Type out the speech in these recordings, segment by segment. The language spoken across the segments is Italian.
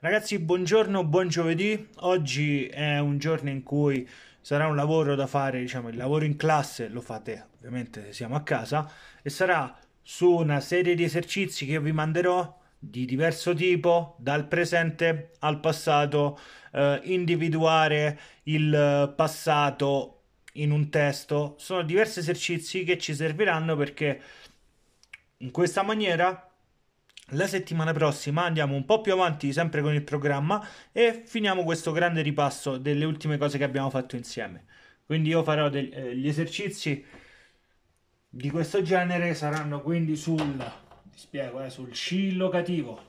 Ragazzi, buongiorno, buon giovedì. Oggi è un giorno in cui sarà un lavoro da fare, diciamo, il lavoro in classe lo fate ovviamente se siamo a casa e sarà su una serie di esercizi che vi manderò di diverso tipo, dal presente al passato, eh, individuare il passato in un testo. Sono diversi esercizi che ci serviranno perché in questa maniera la settimana prossima andiamo un po' più avanti sempre con il programma e finiamo questo grande ripasso delle ultime cose che abbiamo fatto insieme. Quindi io farò degli eh, esercizi di questo genere, saranno quindi sul, ti spiego, eh, sul C locativo.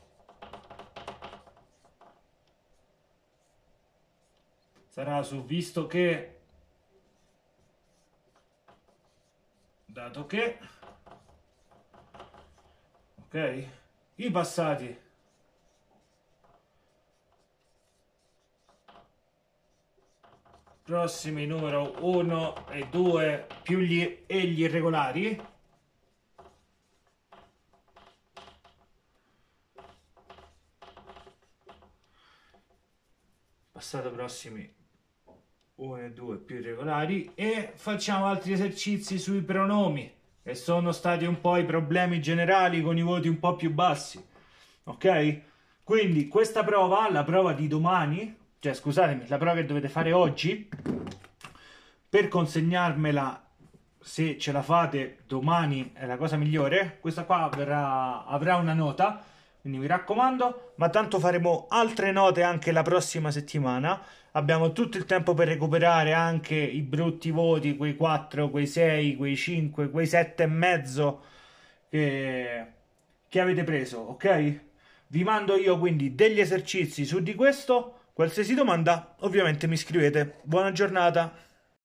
Sarà su visto che, dato che, ok? i passati prossimi numero 1 e 2 più gli, e gli irregolari passato prossimi 1 e 2 più irregolari e facciamo altri esercizi sui pronomi e sono stati un po' i problemi generali con i voti un po' più bassi. Ok? Quindi questa prova, la prova di domani, cioè scusatemi, la prova che dovete fare oggi, per consegnarmela se ce la fate domani è la cosa migliore, questa qua verrà, avrà una nota quindi mi raccomando, ma tanto faremo altre note anche la prossima settimana. Abbiamo tutto il tempo per recuperare anche i brutti voti, quei 4, quei 6, quei 5, quei 7 e mezzo che, che avete preso, ok? Vi mando io quindi degli esercizi su di questo. Qualsiasi domanda ovviamente mi scrivete. Buona giornata!